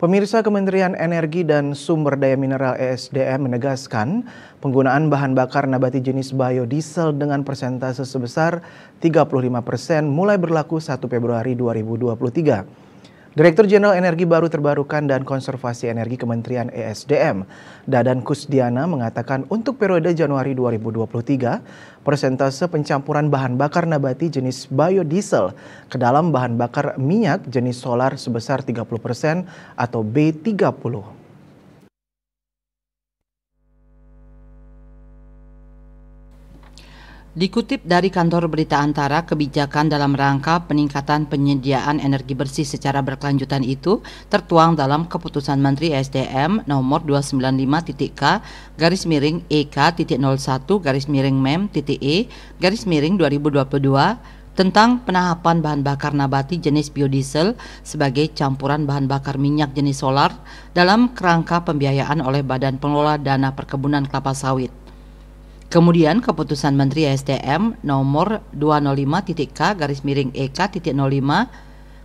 Pemirsa Kementerian Energi dan Sumber Daya Mineral ESDM menegaskan penggunaan bahan bakar nabati jenis biodiesel dengan persentase sebesar 35 persen mulai berlaku 1 Februari 2023. Direktur Jenderal Energi Baru Terbarukan dan Konservasi Energi Kementerian ESDM, Dadan Kusdiana mengatakan untuk periode Januari 2023, persentase pencampuran bahan bakar nabati jenis biodiesel ke dalam bahan bakar minyak jenis solar sebesar 30% atau B30. Dikutip dari kantor berita antara, kebijakan dalam rangka peningkatan penyediaan energi bersih secara berkelanjutan itu tertuang dalam keputusan Menteri SDM nomor 295.K garis miring EK.01 garis miring MEM e, garis miring 2022 tentang penahapan bahan bakar nabati jenis biodiesel sebagai campuran bahan bakar minyak jenis solar dalam kerangka pembiayaan oleh Badan Pengelola Dana Perkebunan Kelapa Sawit. Kemudian keputusan Menteri SDM nomor 205.K garis miring EK.05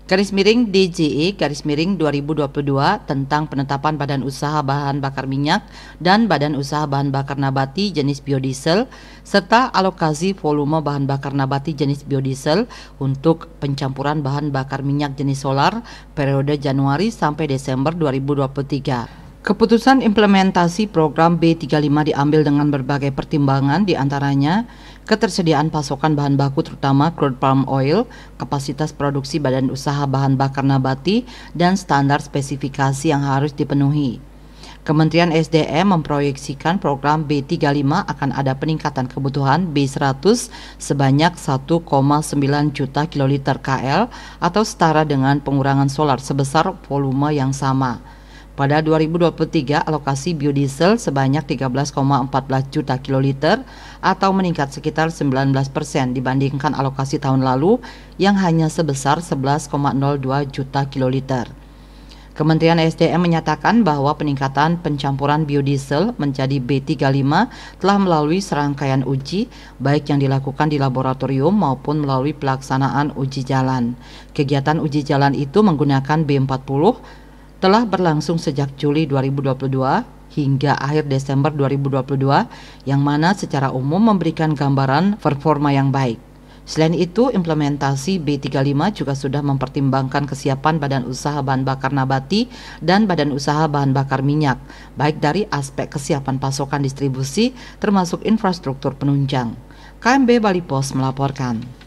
garis miring DGE garis miring 2022 tentang penetapan badan usaha bahan bakar minyak dan badan usaha bahan bakar nabati jenis biodiesel serta alokasi volume bahan bakar nabati jenis biodiesel untuk pencampuran bahan bakar minyak jenis solar periode Januari sampai Desember 2023. Keputusan implementasi program B35 diambil dengan berbagai pertimbangan diantaranya ketersediaan pasokan bahan baku terutama crude palm oil, kapasitas produksi badan usaha bahan bakar nabati, dan standar spesifikasi yang harus dipenuhi. Kementerian SDM memproyeksikan program B35 akan ada peningkatan kebutuhan B100 sebanyak 1,9 juta kiloliter KL atau setara dengan pengurangan solar sebesar volume yang sama. Pada 2023, alokasi biodiesel sebanyak 13,14 juta kiloliter atau meningkat sekitar 19 persen dibandingkan alokasi tahun lalu yang hanya sebesar 11,02 juta kiloliter. Kementerian SDM menyatakan bahwa peningkatan pencampuran biodiesel menjadi B35 telah melalui serangkaian uji baik yang dilakukan di laboratorium maupun melalui pelaksanaan uji jalan. Kegiatan uji jalan itu menggunakan B40 telah berlangsung sejak Juli 2022 hingga akhir Desember 2022 yang mana secara umum memberikan gambaran performa yang baik. Selain itu, implementasi B35 juga sudah mempertimbangkan kesiapan Badan Usaha Bahan Bakar Nabati dan Badan Usaha Bahan Bakar Minyak, baik dari aspek kesiapan pasokan distribusi termasuk infrastruktur penunjang. KMB Bali Pos melaporkan.